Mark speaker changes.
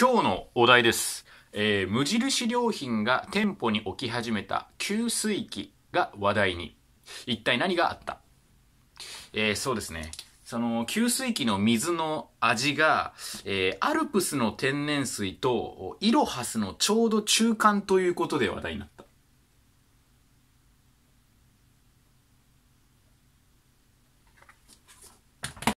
Speaker 1: 今日のお題です。えー、無印良品が店舗に置き始めた給水器が話題に。一体何があったえー、そうですね。その、給水器の水の味が、えー、アルプスの天然水と、イロハスのちょうど中間ということで話題になった。